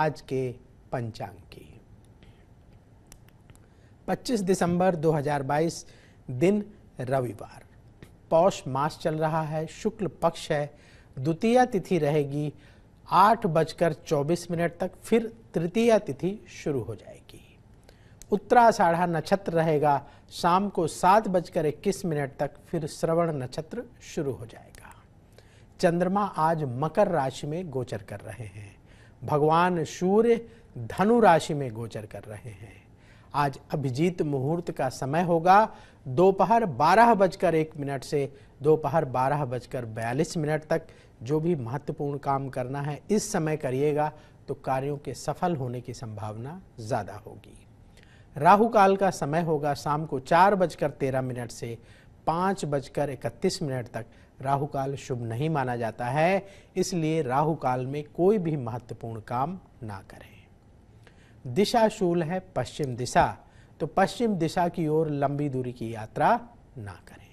आज के पंचांग की 25 दिसंबर 2022 दिन रविवार पौष मास चल रहा है शुक्ल पक्ष है द्वितीय तिथि रहेगी आठ बजकर चौबीस मिनट तक फिर तृतीय तिथि शुरू हो जाएगी उत्तराषाढ़ा नक्षत्र रहेगा शाम को सात बजकर इक्कीस मिनट तक फिर श्रवण नक्षत्र शुरू हो जाएगा चंद्रमा आज मकर राशि में गोचर कर रहे हैं भगवान सूर्य धनु राशि में गोचर कर रहे हैं आज अभिजीत मुहूर्त का समय होगा दोपहर बारह बजकर एक मिनट से दोपहर बारह बजकर बयालीस मिनट तक जो भी महत्वपूर्ण काम करना है इस समय करिएगा तो कार्यों के सफल होने की संभावना ज़्यादा होगी राहु काल का समय होगा शाम को चार बजकर तेरह मिनट से पाँच बजकर इकतीस मिनट तक राहु काल शुभ नहीं माना जाता है इसलिए राहु काल में कोई भी महत्वपूर्ण काम ना करें दिशा शूल है पश्चिम दिशा तो पश्चिम दिशा की ओर लंबी दूरी की यात्रा ना करें